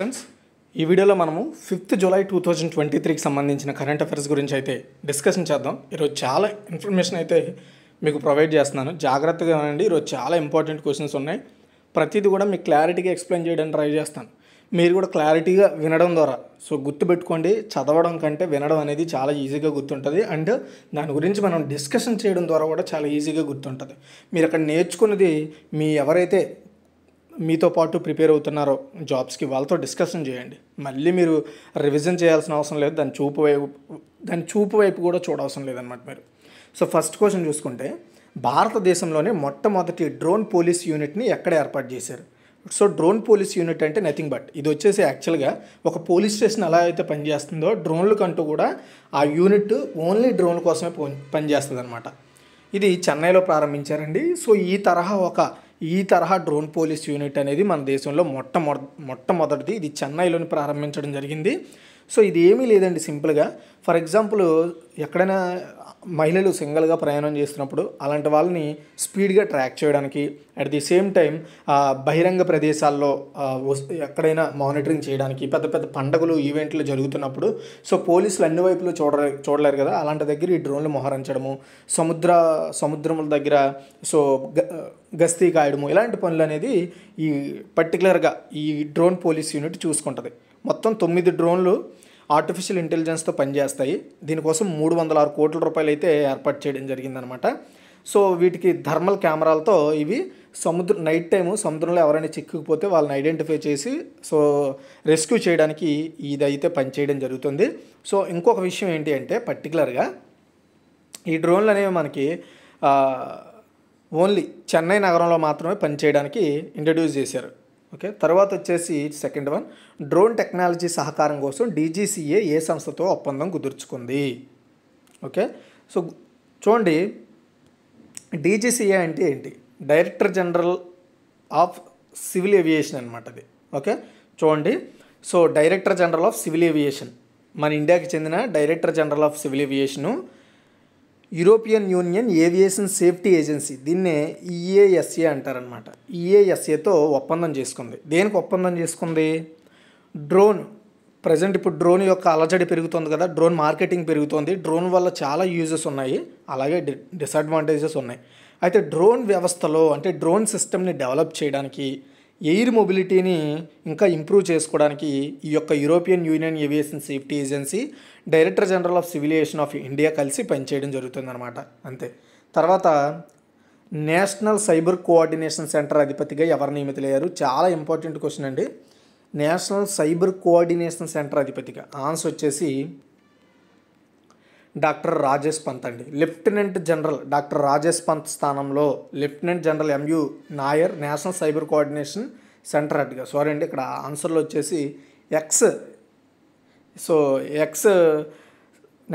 friends ఈ వీడియోలో మనము fifth July two thousand twenty త్రీకి సంబంధించిన కరెంట్ అఫైర్స్ గురించి అయితే డిస్కషన్ చేద్దాం ఈరోజు చాలా ఇన్ఫర్మేషన్ అయితే మీకు ప్రొవైడ్ చేస్తున్నాను జాగ్రత్తగా ఉండండి ఈరోజు చాలా ఇంపార్టెంట్ క్వశ్చన్స్ ఉన్నాయి ప్రతిదీ కూడా మీకు క్లారిటీగా ఎక్స్ప్లెయిన్ చేయడానికి ట్రై చేస్తాను మీరు కూడా క్లారిటీగా వినడం ద్వారా సో గుర్తుపెట్టుకోండి చదవడం కంటే వినడం అనేది చాలా ఈజీగా గుర్తుంటుంది అండ్ దాని గురించి మనం డిస్కషన్ చేయడం ద్వారా కూడా చాలా ఈజీగా గుర్తుంటుంది మీరు అక్కడ నేర్చుకున్నది మీ ఎవరైతే మీతో పాటు ప్రిపేర్ అవుతున్నారో జాబ్స్కి వాళ్ళతో డిస్కషన్ చేయండి మళ్ళీ మీరు రివిజన్ చేయాల్సిన అవసరం లేదు దాని చూపు వైపు దాని చూపు వైపు కూడా చూడవసరం లేదనమాట మీరు సో ఫస్ట్ క్వశ్చన్ చూసుకుంటే భారతదేశంలోనే మొట్టమొదటి డ్రోన్ పోలీస్ యూనిట్ని ఎక్కడ ఏర్పాటు చేశారు సో డ్రోన్ పోలీస్ యూనిట్ అంటే నథింగ్ బట్ ఇది వచ్చేసి యాక్చువల్గా ఒక పోలీస్ స్టేషన్ ఎలా అయితే పనిచేస్తుందో కంటూ కూడా ఆ యూనిట్ ఓన్లీ డ్రోన్ కోసమే పనిచేస్తుంది అనమాట ఇది చెన్నైలో ప్రారంభించారండి సో ఈ తరహా ఒక ఈ తరహా డ్రోన్ పోలీస్ యూనిట్ అనేది మన దేశంలో మొట్టమొద మొట్టమొదటిది ఇది చెన్నైలోని ప్రారంభించడం జరిగింది సో ఇది ఏమీ లేదండి సింపుల్గా ఫర్ ఎగ్జాంపుల్ ఎక్కడైనా మహిళలు సింగిల్గా ప్రయాణం చేస్తున్నప్పుడు అలాంటి వాళ్ళని స్పీడ్గా ట్రాక్ చేయడానికి అట్ ది సేమ్ టైం బహిరంగ ప్రదేశాల్లో ఎక్కడైనా మానిటరింగ్ చేయడానికి పెద్ద పెద్ద పండగలు ఈవెంట్లు జరుగుతున్నప్పుడు సో పోలీసులు అన్ని వైపులు చూడ చూడలేరు కదా అలాంటి దగ్గర ఈ డ్రోన్లు మోహరించడము సముద్ర సముద్రముల దగ్గర సో గస్తీ కాయడము ఇలాంటి పనులు అనేది ఈ పర్టికులర్గా ఈ డ్రోన్ పోలీస్ యూనిట్ చూసుకుంటుంది మొత్తం తొమ్మిది డ్రోన్లు ఆర్టిఫిషియల్ ఇంటెలిజెన్స్తో పనిచేస్తాయి దీనికోసం మూడు వందల ఆరు కోట్ల రూపాయలు అయితే ఏర్పాటు చేయడం జరిగిందనమాట సో వీటికి థర్మల్ కెమెరాలతో ఇవి సముద్ర నైట్ టైము సముద్రంలో ఎవరైనా చిక్కుకుపోతే వాళ్ళని ఐడెంటిఫై చేసి సో రెస్క్యూ చేయడానికి ఇదైతే పనిచేయడం జరుగుతుంది సో ఇంకొక విషయం ఏంటి అంటే పర్టికులర్గా ఈ డ్రోన్లు అనేవి మనకి ఓన్లీ చెన్నై నగరంలో మాత్రమే పనిచేయడానికి ఇంట్రడ్యూస్ చేశారు ఓకే తర్వాత వచ్చేసి సెకండ్ వన్ డ్రోన్ టెక్నాలజీ సహకారం కోసం డీజీసీఏ ఏ సంస్థతో ఒప్పందం కుదుర్చుకుంది ఓకే సో చూడండి డీజీసీఏ అంటే ఏంటి director general of civil aviation అనమాట అది ఓకే చూడండి so director general of civil aviation మన ఇండియాకి చెందిన director general of civil aviation European Union aviation safety agency దీన్నే ఈఏఎస్ఏ అంటారనమాట ఈఏఎస్ఏతో ఒప్పందం చేసుకుంది దేనికి ఒప్పందం చేసుకుంది డ్రోన్ ప్రజెంట్ ఇప్పుడు డ్రోన్ యొక్క అలజడి పెరుగుతుంది కదా డ్రోన్ మార్కెటింగ్ పెరుగుతుంది డ్రోన్ వల్ల చాలా యూజెస్ ఉన్నాయి అలాగే డి డిసడ్వాంటేజెస్ ఉన్నాయి అయితే డ్రోన్ వ్యవస్థలో అంటే డ్రోన్ సిస్టమ్ని డెవలప్ చేయడానికి ఎయిర్ మొబిలిటీని ఇంకా ఇంప్రూవ్ చేసుకోవడానికి ఈ యొక్క European Union aviation safety agency director general of civil of India కలిసి పనిచేయడం జరుగుతుందన్నమాట అంతే తర్వాత నేషనల్ సైబర్ కోఆర్డినేషన్ సెంటర్ అధిపతిగా ఎవరు నియమితులయ్యారు చాలా ఇంపార్టెంట్ క్వశ్చన్ అండి నేషనల్ సైబర్ కోఆర్డినేషన్ సెంటర్ అధిపతిగా ఆన్సర్ వచ్చేసి డాక్టర్ రాజేష్ పంత్ అండి lieutenant general doctor Rajesh Pant స్థానంలో lieutenant general MU Nair national cyber coordination centre హెడ్గా సారీ అండి ఇక్కడ ఆన్సర్లో వచ్చేసి ex so ex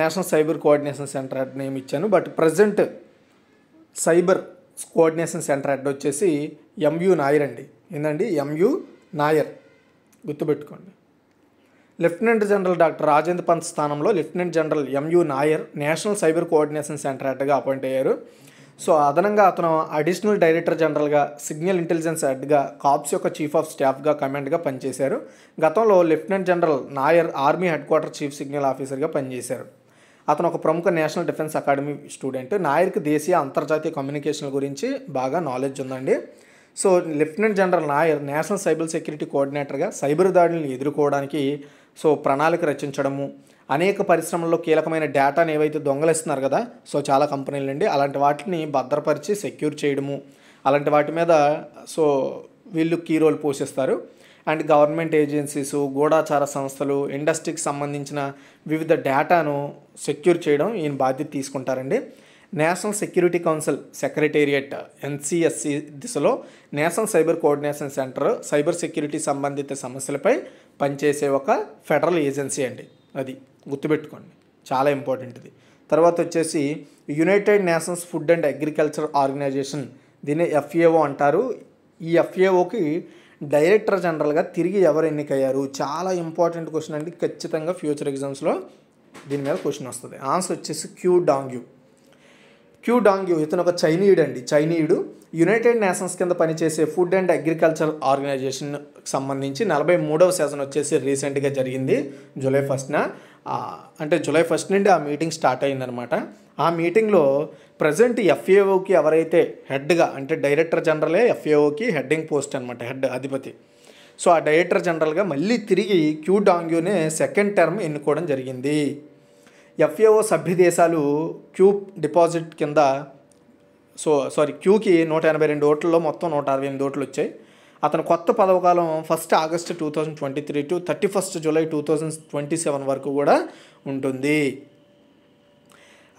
national cyber coordination centre head name ఇచ్చాను but present cyber coordination centre head వచ్చేసి ఎంయు నాయర్ అండి ఏంటండి ఎంయు నాయర్ గుర్తుపెట్టుకోండి lieutenant general doctor Rajendra Pant స్థానంలో lieutenant general MU Nair national cyber coordination centre హెడ్గా అపాయింట్ అయ్యారు సో అదనంగా అతను అడిషనల్ డైరెక్టర్ జనరల్గా సిగ్నల్ ఇంటెలిజెన్స్ హెడ్గా కాప్స్ యొక్క చీఫ్ ఆఫ్ స్టాఫ్గా కమాండ్గా పనిచేశారు గతంలో lieutenant general Nair army head quarter chief signal ఆఫీసర్గా పనిచేశారు అతను ఒక ప్రముఖ నేషనల్ డిఫెన్స్ అకాడమీ స్టూడెంట్ నాయర్కి దేశీయ అంతర్జాతీయ కమ్యూనికేషన్ గురించి బాగా నాలెడ్జ్ ఉందండి so lieutenant general Nair national cyber security కోఆర్డినేటర్గా సైబర్ దాడులను ఎదుర్కోవడానికి సో ప్రణాళిక రచించడము అనేక పరిశ్రమల్లో కీలకమైన డేటాను ఏవైతే దొంగలిస్తున్నారు కదా సో చాలా కంపెనీలు అండి అలాంటి వాటిని భద్రపరిచి సెక్యూర్ చేయడము అలాంటి వాటి మీద సో వీళ్ళు కీ రోల్ పోషిస్తారు అండ్ గవర్నమెంట్ ఏజెన్సీస్ గూఢాచార సంస్థలు ఇండస్ట్రీకి సంబంధించిన వివిధ డేటాను సెక్యూర్ చేయడం ఈయన బాధ్యత తీసుకుంటారండి national security council secretariat NCSC దిశలో national cyber coordination centre cyber security సంబంధిత సమస్యలపై పనిచేసే ఒక ఫెడరల్ ఏజెన్సీ అండి అది గుర్తుపెట్టుకోండి చాలా ఇంపార్టెంట్ ఇది తర్వాత వచ్చేసి United Nations food and agriculture organization దీన్ని ఎఫ్ఏఓ అంటారు ఈ ఎఫ్ఏఓకి డైరెక్టర్ జనరల్గా తిరిగి ఎవరు ఎన్నికయ్యారు చాలా ఇంపార్టెంట్ క్వశ్చన్ అండి ఖచ్చితంగా ఫ్యూచర్ ఎగ్జామ్స్లో దీని మీద క్వశ్చన్ వస్తుంది ఆన్సర్ వచ్చేసి క్యూ డాంగ్యూ క్యూ డాంగ్యూ ఇతను ఒక చైనీయుడు అండి చైనీయుడు యునైటెడ్ నేషన్స్ కింద పనిచేసే ఫుడ్ అండ్ అగ్రికల్చర్ ఆర్గనైజేషన్కి సంబంధించి నలభై మూడవ సెషన్ వచ్చేసి రీసెంట్గా జరిగింది జూలై ఫస్ట్న అంటే జూలై ఫస్ట్ నుండి ఆ మీటింగ్ స్టార్ట్ అయిందనమాట ఆ మీటింగ్లో ప్రజెంట్ ఎఫ్ఏఓకి ఎవరైతే హెడ్గా అంటే డైరెక్టర్ జనరలే ఎఫ్ఏఓకి హెడ్డింగ్ పోస్ట్ అనమాట హెడ్ అధిపతి సో ఆ డైరెక్టర్ జనరల్గా మళ్ళీ తిరిగి క్యూ డాంగ్యూనే సెకండ్ టర్మ్ ఎన్నుకోవడం జరిగింది ఎఫ్ఏఓ సభ్యదేశాలు క్యూ డిపాజిట్ కింద సో సారీ క్యూకి నూట ఎనభై రెండు ఓట్లలో మొత్తం నూట అరవై ఎనిమిది ఓట్లు వచ్చాయి అతను కొత్త పదవకాలం first August two thousand twenty three to thirty first July two thousand twenty seven వరకు కూడా ఉంటుంది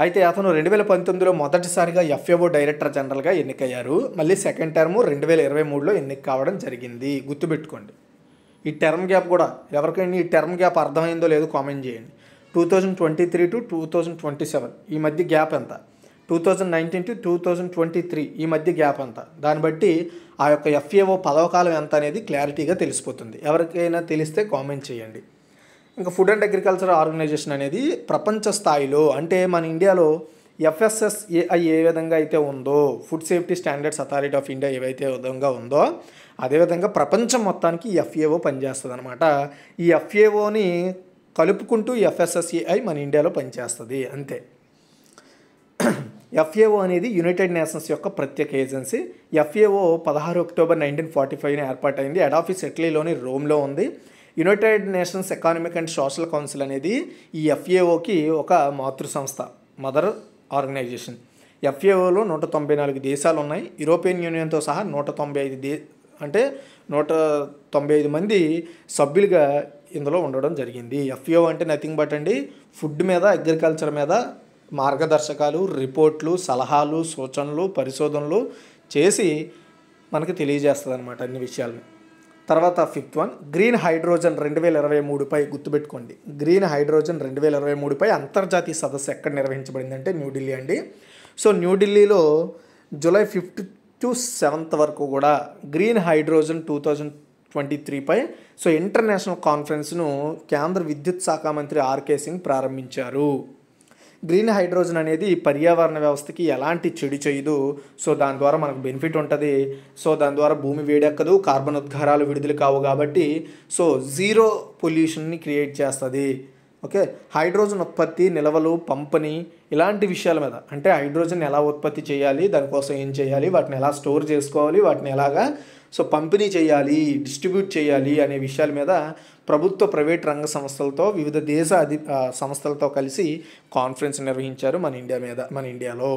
అయితే అతను రెండు వేల పంతొమ్మిదిలో మొదటిసారిగా ఎఫ్ఏఓ డైరెక్టర్ జనరల్గా ఎన్నికయ్యారు మళ్ళీ సెకండ్ టర్మ్ రెండు వేల ఇరవై మూడులో ఎన్నిక కావడం జరిగింది గుర్తుపెట్టుకోండి ఈ టర్మ్ గ్యాప్ కూడా ఎవరికైనా ఈ టర్మ్ గ్యాప్ అర్థమైందో లేదో కామెంట్ చేయండి two thousand twenty three to two thousand twenty seven ఈ మధ్య గ్యాప్ ఎంత two thousand nineteen to two thousand twenty three ఈ మధ్య గ్యాప్ ఎంత దాన్ని బట్టి ఆ యొక్క ఎఫ్ఏఓ పదవకాలం ఎంత అనేది క్లారిటీగా తెలిసిపోతుంది ఎవరికైనా తెలిస్తే కామెంట్ చేయండి ఇంకా ఫుడ్ అండ్ అగ్రికల్చర్ ఆర్గనైజేషన్ అనేది ప్రపంచ స్థాయిలో అంటే మన ఇండియాలో ఎఫ్ఎస్ఎస్ఏఐ ఏ విధంగా అయితే ఉందో Food Safety Standards Authority of India ఏవైతే విధంగా ఉందో అదేవిధంగా ప్రపంచం మొత్తానికి ఎఫ్ఏఓ పనిచేస్తుంది అనమాట ఈ ఎఫ్ఏఓని కలుపుకుంటూ ఎఫ్ఎస్ఎస్ఏఐ మన ఇండియాలో పనిచేస్తుంది అంతే ఎఫ్ఏఓ అనేది యునైటెడ్ నేషన్స్ యొక్క ప్రత్యేక ఏజెన్సీ ఎఫ్ఏఓ పదహారు అక్టోబర్ నైన్టీన్ ఫార్టీ ఫైవ్ని ఏర్పాటైంది హెడ్ ఆఫీస్ ఇటలీలోని రోమ్లో ఉంది United Nations Economic and Social Council అనేది ఈ ఎఫ్ఏఓకి ఒక మాతృ సంస్థ మదర్ ఆర్గనైజేషన్ ఎఫ్ఏఓలో నూట తొంభై నాలుగు దేశాలు ఉన్నాయి యూరోపియన్ యూనియన్తో సహా నూట తొంభై ఐదు దే అంటే నూట తొంభై ఐదు మంది సభ్యులుగా ఇందులో ఉండడం జరిగింది ఎఫ్ఓ అంటే నథింగ్ బట్ అండి ఫుడ్ మీద అగ్రికల్చర్ మీద మార్గదర్శకాలు రిపోర్ట్లు సలహాలు సూచనలు పరిశోధనలు చేసి మనకి తెలియజేస్తుంది అనమాట అన్ని విషయాలని తర్వాత ఫిఫ్త్ వన్ గ్రీన్ హైడ్రోజన్ రెండు వేల ఇరవై మూడుపై గుర్తుపెట్టుకోండి గ్రీన్ హైడ్రోజన్ రెండు వేల ఇరవై మూడుపై అంతర్జాతీయ సదస్సు ఎక్కడ నిర్వహించబడింది అంటే న్యూఢిల్లీ అండి సో న్యూఢిల్లీలో జూలై ఫిఫ్త్ టు సెవెంత్ వరకు కూడా green hydrogen two thousand twenty త్రీపై సో ఇంటర్నేషనల్ కాన్ఫరెన్స్ను కేంద్ర విద్యుత్ శాఖ మంత్రి ఆర్కే సింగ్ ప్రారంభించారు గ్రీన్ హైడ్రోజన్ అనేది పర్యావరణ వ్యవస్థకి ఎలాంటి చెడు చేయదు సో దాని ద్వారా మనకు బెనిఫిట్ ఉంటుంది సో దాని ద్వారా భూమి వేడెక్కదు కార్బన్ ఉద్గారాలు విడుదల కావు కాబట్టి సో జీరో పొల్యూషన్ని క్రియేట్ చేస్తుంది ఓకే హైడ్రోజన్ ఉత్పత్తి నిల్వలు పంపిణీ ఇలాంటి విషయాల మీద అంటే హైడ్రోజన్ ఎలా ఉత్పత్తి చేయాలి దానికోసం ఏం చేయాలి వాటిని ఎలా స్టోర్ చేసుకోవాలి వాటిని ఎలాగా సో పంపిణీ చేయాలి డిస్ట్రిబ్యూట్ చేయాలి అనే విషయాల మీద ప్రభుత్వ ప్రైవేట్ రంగ సంస్థలతో వివిధ దేశ అధి సంస్థలతో కలిసి కాన్ఫరెన్స్ నిర్వహించారు మన ఇండియా మీద మన ఇండియాలో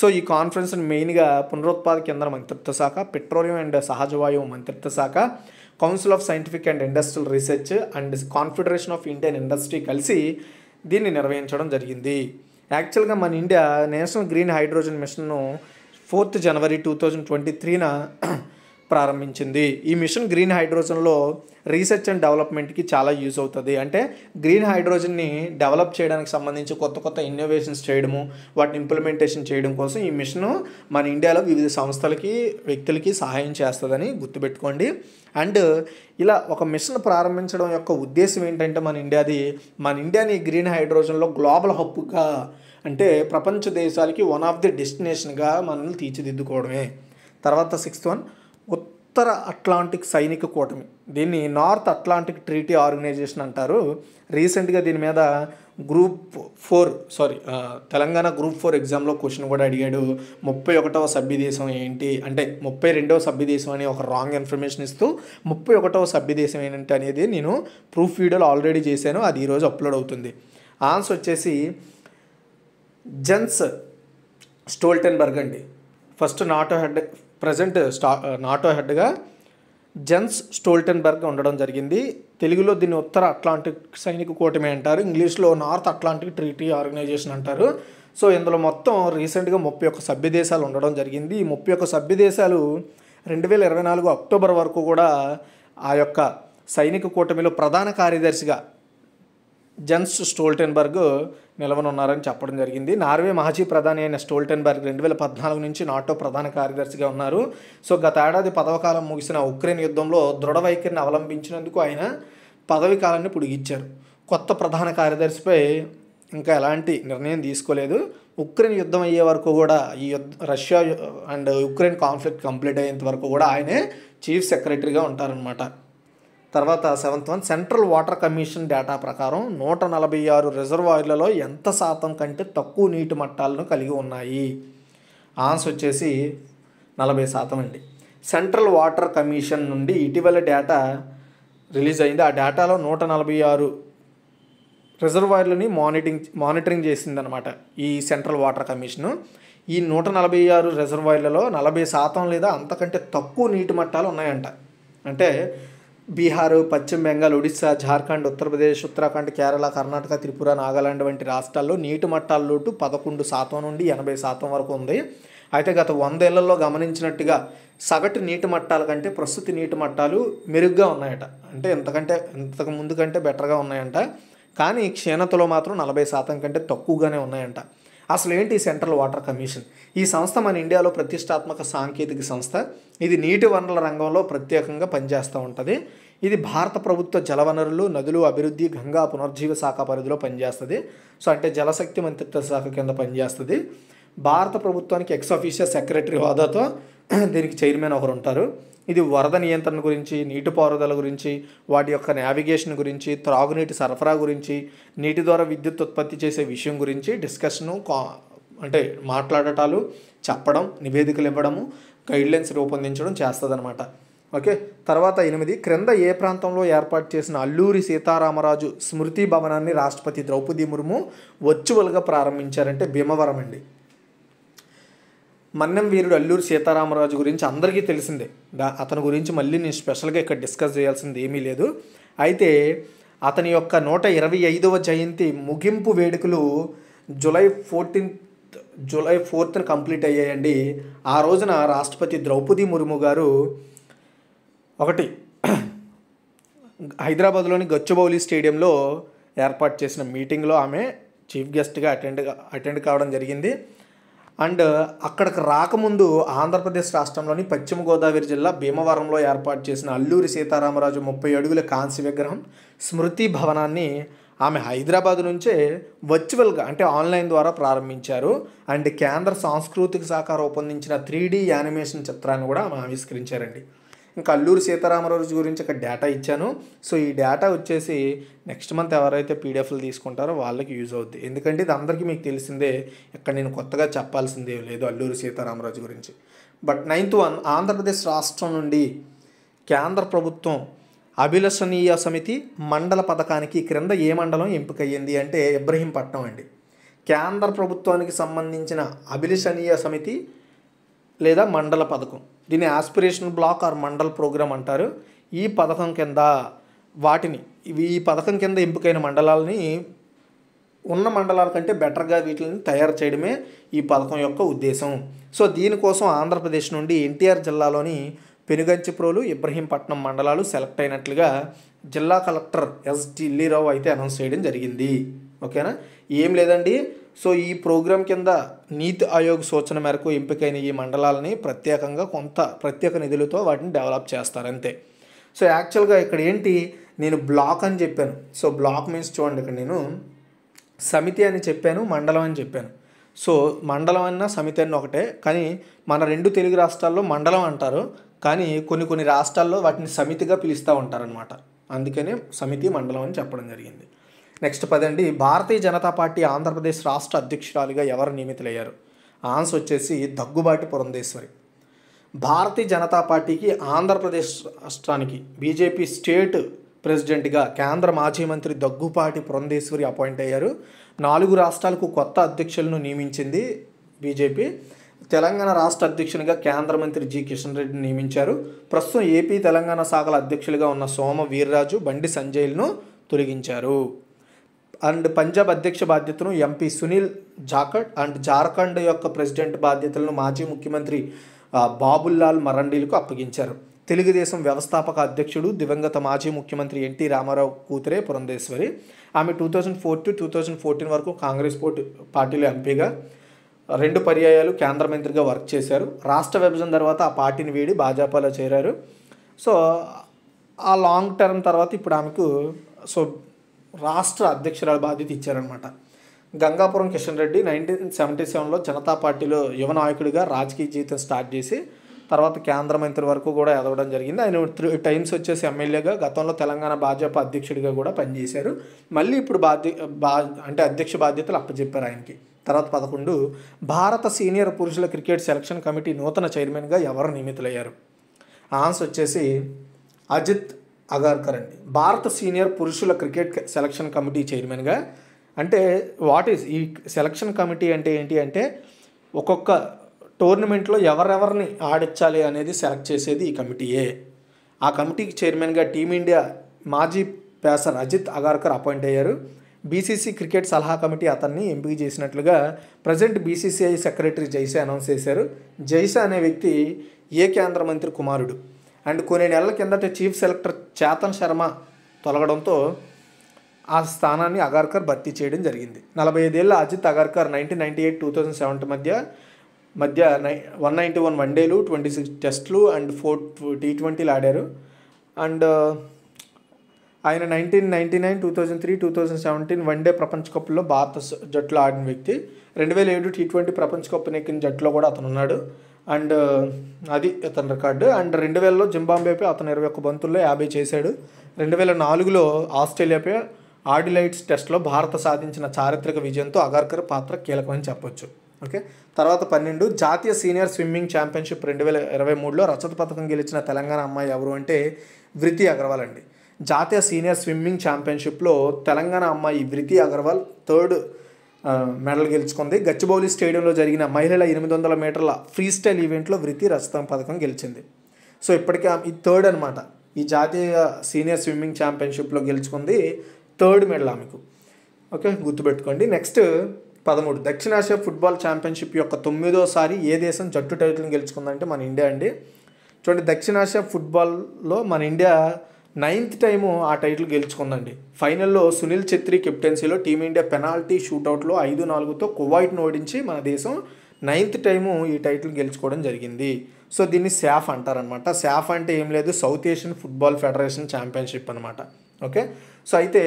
సో ఈ కాన్ఫరెన్స్ మెయిన్గా పునరుత్పాదక కేంద్ర మంత్రిత్వ శాఖ పెట్రోలియం అండ్ సహజ వాయువు మంత్రిత్వ శాఖ Council of Scientific and Industrial Research and Confederation of Indian Industry కలిసి దీన్ని నిర్వహించడం జరిగింది యాక్చువల్గా మన ఇండియా నేషనల్ గ్రీన్ హైడ్రోజన్ మిషన్ను ఫోర్త్ జనవరి టూ థౌజండ్ ట్వంటీ త్రీన ప్రారంభించింది ఈ మిషన్ గ్రీన్ హైడ్రోజన్లో రీసెర్చ్ అండ్ డెవలప్మెంట్కి చాలా యూజ్ అవుతుంది అంటే గ్రీన్ హైడ్రోజన్ని డెవలప్ చేయడానికి సంబంధించి కొత్త కొత్త ఇన్నోవేషన్స్ చేయడము వాటిని ఇంప్లిమెంటేషన్ చేయడం కోసం ఈ మిషన్ మన ఇండియాలో వివిధ సంస్థలకి వ్యక్తులకి సహాయం చేస్తుందని గుర్తుపెట్టుకోండి అండ్ ఇలా ఒక మిషన్ ప్రారంభించడం యొక్క ఉద్దేశం ఏంటంటే మన ఇండియాది మన ఇండియాని గ్రీన్ హైడ్రోజన్లో గ్లోబల్ హబ్గా అంటే ప్రపంచ దేశాలకి వన్ ఆఫ్ ది డెస్టినేషన్గా మనల్ని తీర్చిదిద్దుకోవడమే తర్వాత సిక్స్త్ వన్ ఉత్తర అట్లాంటిక్ సైనిక కూటమి దీన్ని నార్త్ అట్లాంటిక్ ట్రీటీ ఆర్గనైజేషన్ అంటారు రీసెంట్గా దీని మీద group four sorry Telangana group four ఎగ్జామ్లో క్వశ్చన్ కూడా అడిగాడు ముప్పై ఒకటవ సభ్యదేశం ఏంటి అంటే ముప్పై రెండవ సభ్యదేశం అని ఒక రాంగ్ ఇన్ఫర్మేషన్ ఇస్తూ ముప్పై ఒకటవ సభ్యదేశం ఏంటి అనేది నేను ప్రూఫ్ వీడియోలో ఆల్రెడీ చేశాను అది ఈరోజు అప్లోడ్ అవుతుంది ఆన్సర్ వచ్చేసి జెన్స్ స్టోల్టెన్బర్గ్ అండి ఫస్ట్ నాటో హెడ్ ప్రజెంట్ స్టా నాటో హెడ్గా జెన్స్ స్టోల్టెన్బర్గ్ ఉండడం జరిగింది తెలుగులో దీన్ని ఉత్తర అట్లాంటిక్ సైనిక కూటమి అంటారు ఇంగ్లీష్లో నార్త్ అట్లాంటిక్ ట్రీటీ ఆర్గనైజేషన్ అంటారు సో ఇందులో మొత్తం రీసెంట్గా ముప్పై ఒక్క సభ్య దేశాలు ఉండడం జరిగింది ఈ ముప్పై ఒక్క సభ్య దేశాలు రెండు వేల ఇరవై నాలుగు అక్టోబర్ వరకు కూడా ఆ యొక్క సైనిక కూటమిలో ప్రధాన కార్యదర్శిగా జెన్స్ స్టోల్టెన్బర్గ్ నిలవనున్నారని చెప్పడం జరిగింది నార్వే మాజీ ప్రధాని అయిన స్టోల్టెన్బర్గ్ రెండు వేల పద్నాలుగు నుంచి నాటో ప్రధాన కార్యదర్శిగా ఉన్నారు సో గత ఏడాది పదవకాలం ముగిసిన ఉక్రెయిన్ యుద్ధంలో దృఢ వైఖరిని అవలంబించినందుకు ఆయన పదవి కాలాన్ని పొడిగించారు కొత్త ప్రధాన కార్యదర్శిపై ఇంకా ఎలాంటి నిర్ణయం తీసుకోలేదు ఉక్రెయిన్ యుద్ధం అయ్యే వరకు కూడా ఈ యుద్ధ Russia and Ukraine conflict complete అయ్యేంత వరకు కూడా ఆయనే చీఫ్ సెక్రటరీగా ఉంటారనమాట తర్వాత seventh one Central Water Commission data ప్రకారం నూట నలభై ఆరు రిజర్వాయర్లలో ఎంత శాతం కంటే తక్కువ నీటి మట్టాలను కలిగి ఉన్నాయి ఆన్సర్ వచ్చేసి నలభై శాతం అండి సెంట్రల్ వాటర్ కమిషన్ నుండి ఇటీవల డేటా రిలీజ్ అయింది ఆ డేటాలో నూట నలభై ఆరు రిజర్వాయర్లని మానిటింగ్ మానిటరింగ్ చేసింది అనమాట ఈ సెంట్రల్ వాటర్ కమిషను ఈ నూట నలభై ఆరు రిజర్వాయర్లలో నలభై శాతం లేదా అంతకంటే తక్కువ నీటి మట్టాలు ఉన్నాయంట అంటే బీహార్ పశ్చిమ బెంగాల్ ఒడిస్సా జార్ఖండ్ ఉత్తరప్రదేశ్ ఉత్తరాఖండ్ కేరళ కర్ణాటక త్రిపుర నాగాలాండ్ వంటి రాష్ట్రాల్లో నీటి మట్టాల లోటు పదకొండు శాతం నుండి ఎనభై శాతం వరకు ఉంది అయితే గత వందేళ్లలో గమనించినట్టుగా సగటు నీటి మట్టాల కంటే ప్రస్తుత నీటి మట్టాలు మెరుగ్గా ఉన్నాయట అంటే ఇంతకంటే ఇంతకు ముందు కంటే బెటర్గా ఉన్నాయంట కానీ క్షీణతలో మాత్రం నలభై శాతం కంటే తక్కువగానే ఉన్నాయంట అసలు ఏంటి సెంట్రల్ వాటర్ కమిషన్ ఈ సంస్థ మన ఇండియాలో ప్రతిష్టాత్మక సాంకేతిక సంస్థ ఇది నీటి వనరుల రంగంలో ప్రత్యేకంగా పనిచేస్తూ ఉంటుంది ఇది భారత ప్రభుత్వ జలవనరులు నదులు అభివృద్ధి గంగా పునర్జీవ శాఖ పరిధిలో పనిచేస్తుంది సో అంటే జలశక్తి మంత్రిత్వ శాఖ కింద పనిచేస్తుంది భారత ప్రభుత్వానికి ఎక్స్ ఆఫీషియల్ సెక్రటరీ హోదాతో దీనికి చైర్మన్ ఒకరు ఉంటారు ఇది వరద నియంత్రణ గురించి నీటిపారుదల గురించి వాటి యొక్క నావిగేషన్ గురించి త్రాగునీటి సరఫరా గురించి నీటి ద్వారా విద్యుత్ ఉత్పత్తి చేసే విషయం గురించి డిస్కషను కా అంటే మాట్లాడటాలు చెప్పడం నివేదికలు ఇవ్వడము గైడ్లైన్స్ రూపొందించడం చేస్తుందన్నమాట ఓకే తర్వాత ఎనిమిది క్రింద ఏ ప్రాంతంలో ఏర్పాటు చేసిన అల్లూరి సీతారామరాజు స్మృతి భవనాన్ని రాష్ట్రపతి ద్రౌపది ముర్ము వర్చువల్గా ప్రారంభించారంటే భీమవరం అండి మన్నెం వీరుడు అల్లూరి సీతారామరాజు గురించి అందరికీ తెలిసిందే దా అతని గురించి మళ్ళీ నేను స్పెషల్గా ఇక్కడ డిస్కస్ చేయాల్సింది ఏమీ లేదు అయితే అతని యొక్క నూట ఇరవై ఐదవ జయంతి ముగింపు వేడుకలు జూలై ఫోర్టీన్త్ జూలై ఫోర్త్ను కంప్లీట్ అయ్యాయండి ఆ రోజున రాష్ట్రపతి ద్రౌపది ముర్ము గారు ఒకటి హైదరాబాద్లోని గచ్చుబౌలి స్టేడియంలో ఏర్పాటు చేసిన మీటింగ్లో ఆమె చీఫ్ గెస్ట్గా అటెండ్ అటెండ్ కావడం జరిగింది అండ్ అక్కడికి రాకముందు ఆంధ్రప్రదేశ్ రాష్ట్రంలోని పశ్చిమ గోదావరి జిల్లా భీమవరంలో ఏర్పాటు చేసిన అల్లూరి సీతారామరాజు ముప్పై అడుగుల కాంస్య విగ్రహం స్మృతి భవనాన్ని ఆమె హైదరాబాద్ నుంచే వర్చువల్గా అంటే ఆన్లైన్ ద్వారా ప్రారంభించారు అండ్ కేంద్ర సాంస్కృతిక శాఖ రూపొందించిన త్రీ యానిమేషన్ చిత్రాన్ని కూడా ఆమె ఆవిష్కరించారండి ఇంకా అల్లూరు సీతారామరాజు గురించి ఒక డేటా ఇచ్చాను సో ఈ డేటా వచ్చేసి నెక్స్ట్ మంత్ ఎవరైతే పీడిఎఫ్లు తీసుకుంటారో వాళ్ళకి యూజ్ అవుద్ది ఎందుకంటే ఇది అందరికీ మీకు తెలిసిందే ఇక్కడ నేను కొత్తగా చెప్పాల్సిందే లేదు అల్లూరు సీతారామరాజు గురించి బట్ నైన్త్ వన్ ఆంధ్రప్రదేశ్ రాష్ట్రం నుండి కేంద్ర ప్రభుత్వం అభిలషణీయ సమితి మండల పథకానికి క్రింద ఏ మండలం ఎంపికయ్యింది అంటే ఇబ్రహీంపట్నం అండి కేంద్ర ప్రభుత్వానికి సంబంధించిన అభిలషణీయ సమితి లేదా మండల పథకం దీన్ని aspiration block or mandal programme అంటారు ఈ పథకం కింద వాటిని ఈ పథకం కింద ఎంపికైన మండలాలని ఉన్న మండలాల కంటే బెటర్గా వీటిని తయారు చేయడమే ఈ పథకం యొక్క ఉద్దేశం సో దీనికోసం ఆంధ్రప్రదేశ్ నుండి ఎన్టీఆర్ జిల్లాలోని పెనుగంచిప్రోలు ఇబ్రహీంపట్నం మండలాలు సెలెక్ట్ అయినట్లుగా జిల్లా కలెక్టర్ ఎస్ ఢిల్లీరావు అయితే అనౌన్స్ చేయడం జరిగింది ఓకేనా ఏం లేదండి సో ఈ ప్రోగ్రాం కింద నీతి ఆయోగ్ సూచన మేరకు ఎంపికైన ఈ మండలాలని ప్రత్యేకంగా కొంత ప్రత్యేక నిధులతో వాటిని డెవలప్ చేస్తారు అంతే సో యాక్చువల్గా ఇక్కడ ఏంటి నేను బ్లాక్ అని చెప్పాను సో బ్లాక్ మీన్స్ చూడండి ఇక్కడ నేను సమితి అని చెప్పాను మండలం అని చెప్పాను సో మండలం అన్న సమితి అన్న ఒకటే కానీ మన రెండు తెలుగు రాష్ట్రాల్లో మండలం అంటారు కానీ కొన్ని కొన్ని రాష్ట్రాల్లో వాటిని సమితిగా పిలుస్తూ ఉంటారనమాట అందుకనే సమితి మండలం అని చెప్పడం జరిగింది నెక్స్ట్ పదండి భారతీయ జనతా పార్టీ ఆంధ్రప్రదేశ్ రాష్ట్ర అధ్యక్షురాలిగా ఎవరు నియమితులయ్యారు ఆన్సర్ వచ్చేసి దగ్గుబాటి పురంధేశ్వరి భారతీయ జనతా పార్టీకి ఆంధ్రప్రదేశ్ రాష్ట్రానికి బీజేపీ స్టేట్ ప్రెసిడెంట్గా కేంద్ర మాజీ మంత్రి దగ్గుపాటి పురంధేశ్వరి అపాయింట్ అయ్యారు నాలుగు రాష్ట్రాలకు కొత్త అధ్యక్షులను నియమించింది బీజేపీ తెలంగాణ రాష్ట్ర అధ్యక్షునిగా కేంద్ర మంత్రి జి కిషన్ రెడ్డిని నియమించారు ప్రస్తుతం ఏపీ తెలంగాణ శాఖల అధ్యక్షులుగా ఉన్న సోమ వీర్రాజు బండి సంజయ్లను తొలగించారు అండ్ పంజాబ్ అధ్యక్ష బాధ్యతను ఎంపీ సునీల్ జాఖడ్ అండ్ జార్ఖండ్ యొక్క ప్రెసిడెంట్ బాధ్యతలను మాజీ ముఖ్యమంత్రి బాబుల్లాల్ మరండీలకు అప్పగించారు తెలుగుదేశం వ్యవస్థాపక అధ్యక్షుడు దివంగత మాజీ ముఖ్యమంత్రి ఎన్టీ రామారావు కూతురే పురంధేశ్వరి ఆమె two thousand four to two thousand fourteen వరకు కాంగ్రెస్ పార్టీలో ఎంపీగా రెండు పర్యాయాలు కేంద్ర మంత్రిగా వర్క్ చేశారు రాష్ట్ర విభజన తర్వాత ఆ పార్టీని వీడి భాజపాలో చేరారు సో ఆ లాంగ్ టర్మ్ తర్వాత ఇప్పుడు ఆమెకు సో రాష్ట్ర అధ్యక్షురాల బాధ్యత ఇచ్చారనమాట గంగాపురం కిషన్ రెడ్డి నైన్టీన్ సెవెంటీ సెవెన్లో జనతా పార్టీలో యువ నాయకుడిగా రాజకీయ జీవితం స్టార్ట్ చేసి తర్వాత కేంద్ర మంత్రి వరకు కూడా ఎదవడం జరిగింది ఆయన త్రీ టైమ్స్ వచ్చేసి ఎమ్మెల్యేగా గతంలో తెలంగాణ భాజపా అధ్యక్షుడిగా కూడా పనిచేశారు మళ్ళీ ఇప్పుడు బాధ్య బా అంటే అధ్యక్ష బాధ్యతలు అప్పచెప్పారు ఆయనకి తర్వాత పదకొండు భారత సీనియర్ పురుషుల క్రికెట్ సెలక్షన్ కమిటీ నూతన చైర్మన్గా ఎవరు నియమితులయ్యారు ఆన్స్ వచ్చేసి అజిత్ అగార్కర్ అండి భారత సీనియర్ పురుషుల క్రికెట్ సెలక్షన్ కమిటీ చైర్మన్గా అంటే వాట్ ఈస్ ఈ సెలక్షన్ కమిటీ అంటే ఏంటి అంటే ఒక్కొక్క టోర్నమెంట్లో ఎవరెవరిని ఆడించాలి అనేది సెలెక్ట్ చేసేది ఈ కమిటీయే ఆ కమిటీకి చైర్మన్గా టీమిండియా మాజీ పేసర్ అజిత్ అగార్కర్ అపాయింట్ అయ్యారు బీసీసీ క్రికెట్ సలహా కమిటీ అతన్ని ఎంపిక చేసినట్లుగా present BCCI secretary Jay Shah announce చేశారు జైసే అనే వ్యక్తి ఏ కేంద్ర మంత్రి కుమారుడు అండ్ కొన్ని నెలల కిందట చీఫ్ సెలెక్టర్ చేతన్ శర్మ తొలగడంతో ఆ స్థానాన్ని అగార్కర్ భర్తీ చేయడం జరిగింది నలభై ఐదేళ్ల Ajit Agarkar nineteen ninety eight two thousand seventy మధ్య మధ్య నై వన్ నైంటీ వన్ వన్ డేలు ట్వంటీ సిక్స్ టెస్ట్లు అండ్ ఫోర్ టీ ట్వంటీలు ఆడారు అండ్ ఆయన nineteen ninety nine two thousand three two thousand seventeen day ప్రపంచ కప్లో భారత జట్టులో ఆడిన వ్యక్తి రెండు వేల ఏడు టీ ట్వంటీ ప్రపంచ కప్ నెక్కిన జట్టులో కూడా అతను ఉన్నాడు అండ్ అది అతని రికార్డు అండ్ రెండు వేలలో జింబాంబేపై అతను ఇరవై ఒక్క బంతుల్లో యాభై చేశాడు రెండు వేల నాలుగులో ఆస్ట్రేలియాపై ఆడిలైట్స్ టెస్ట్లో భారత సాధించిన చారిత్రక విజయంతో అగార్కర్ పాత్ర కీలకమని చెప్పొచ్చు ఓకే తర్వాత పన్నెండు జాతీయ సీనియర్ స్విమ్మింగ్ ఛాంపియన్షిప్ రెండు వేల ఇరవై మూడులో రచత పథకం గెలిచిన తెలంగాణ అమ్మాయి ఎవరు అంటే వృతి అగర్వాల్ అండి జాతీయ సీనియర్ స్విమ్మింగ్ ఛాంపియన్షిప్లో తెలంగాణ అమ్మాయి వృతి అగర్వాల్ థర్డ్ మెడల్ గెలుచుకుంది గచ్చిబౌలి స్టేడియంలో జరిగిన మహిళల ఎనిమిది వందల మీటర్ల ఫ్రీ స్టైల్ ఈవెంట్లో వృత్తి రజతం పథకం గెలిచింది సో ఇప్పటికే ఈ థర్డ్ అనమాట ఈ జాతీయ సీనియర్ స్విమ్మింగ్ ఛాంపియన్షిప్లో గెలుచుకుంది థర్డ్ మెడల్ ఆమెకు ఓకే గుర్తుపెట్టుకోండి నెక్స్ట్ పదమూడు దక్షిణాసియా ఫుట్బాల్ ఛాంపియన్షిప్ యొక్క తొమ్మిదోసారి ఏ దేశం జట్టు టైటిల్ని గెలుచుకుందంటే మన ఇండియా అండి చూడండి దక్షిణాసియా ఫుట్బాల్లో మన ఇండియా నైన్త్ టైము ఆ టైటిల్ గెలుచుకుందండి ఫైనల్లో సునీల్ ఛత్రి కెప్టెన్సీలో టీమిండియా పెనాల్టీ షూటౌట్లో ఐదు నాలుగుతో కువైట్ను ఓడించి మన దేశం నైన్త్ టైము ఈ టైటిల్ గెలుచుకోవడం జరిగింది సో దీన్ని శాఫ్ అంటారనమాట శాఫ్ అంటే ఏం లేదు South Asian Football Federation Championship అనమాట ఓకే సో అయితే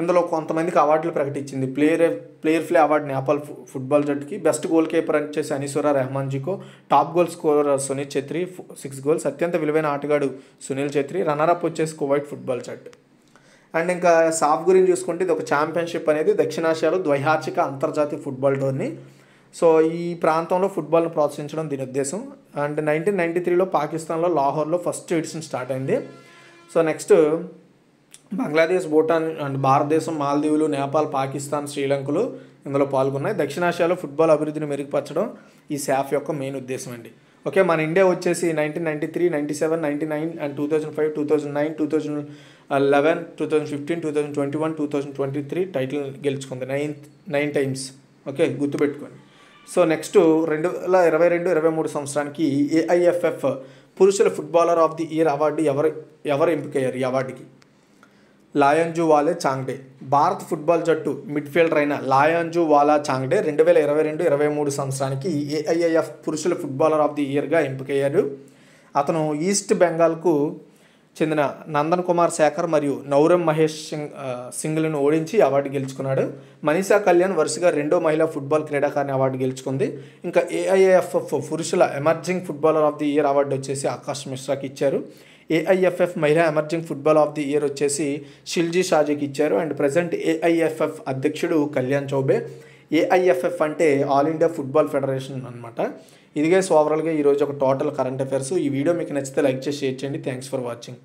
ఇందులో కొంతమందికి అవార్డులు ప్రకటించింది ప్లేయర్ ప్లేయర్ ఫ్లే అవార్డు నేపాల్ ఫుట్బాల్ జట్టుకి బెస్ట్ గోల్ కీపర్ అని చేసి Anisur Rahman Zico top goal scorer Sunil Chhetri six goals అత్యంత విలువైన ఆటగాడు సునీల్ ఛత్రి రన్నరప్ వచ్చేసి కువైట్ ఫుట్బాల్ జట్టు అండ్ ఇంకా సాఫ్ గురించి చూసుకుంటే ఇది ఒక ఛాంపియన్షిప్ అనేది దక్షిణాసియాలో ద్వైహార్షిక అంతర్జాతీయ ఫుట్బాల్ టోర్నీ సో ఈ ప్రాంతంలో ఫుట్బాల్ను ప్రోత్సహించడం దీని ఉద్దేశం అండ్ నైన్టీన్ నైంటీ త్రీలో పాకిస్తాన్లో లాహోర్లో ఫస్ట్ ఎడిషన్ స్టార్ట్ అయింది so next Bangladesh Bhutan and భారతదేశం మాల్దీవులు నేపాల్ పాకిస్తాన్ శ్రీలంకలు ఇందులో పాల్గొన్నాయి దక్షిణాసియాలో ఫుట్బాల్ అభివృద్ధిని మెరుగుపరచడం ఈ శాఫ్ యొక్క మెయిన్ ఉద్దేశం అండి ఓకే మన ఇండియా వచ్చేసి nineteen ninety three ninety seven ninety nine and two thousand five two thousand nine two thousand eleven two thousand fifteen two thousand twenty one two thousand twenty three title గెలుచుకుంది nine nine times okay గుర్తుపెట్టుకోండి so next రెండు వేల ఇరవై రెండు ఇరవై మూడు సంవత్సరానికి AIFF పురుషుల footballer of the year award ఎవరు ఎవరు ఎంపికయ్యారు ఈ అవార్డుకి లాయన్జు వాలే చాంగ్డే భారత్ ఫుట్బాల్ జట్టు మిడ్ఫీల్డర్ అయిన లాయన్జు వాలా చాంగ్డే రెండు వేల ఇరవై రెండు ఇరవై మూడు సంవత్సరానికి ఏఐఐఎఫ్ పురుషుల ఫుట్బాలర్ ఆఫ్ ది ఇయర్గా ఎంపికయ్యాడు అతను ఈస్ట్ బెంగాల్కు చెందిన నందన్ కుమార్ శేఖర్ మరియు నౌరం మహేష్ సింగ్ సింగ్లను ఓడించి అవార్డు గెలుచుకున్నాడు మనీషా కళ్యాణ్ వరుసగా రెండో మహిళా ఫుట్బాల్ క్రీడాకారిని అవార్డు గెలుచుకుంది ఇంకా ఏఐఏఎఫ్ఎఫ్ పురుషుల emerging footballer of the year award వచ్చేసి ఆకాష్ మిశ్రాకి ఇచ్చారు ఏఐఎఫ్ఎఫ్ మహిళా emerging football of the year వచ్చేసి షిల్జీ షాజీకి ఇచ్చారు అండ్ ప్రజెంట్ ఏఐఎఫ్ఎఫ్ అధ్యక్షుడు కళ్యాణ్ చౌబే ఏఐఎఫ్ఎఫ్ అంటే ఆల్ ఇండియా ఫుట్బాల్ ఫెడరేషన్ అనమాట ఇదిగే సో ఓవరాల్గా ఈరోజు ఒక టోటల్ కరెంట్ అఫైర్స్ ఈ వీడియో మీకు నచ్చితే లైక్ చేసి షేర్ చేయండి థ్యాంక్స్ ఫర్ వాచింగ్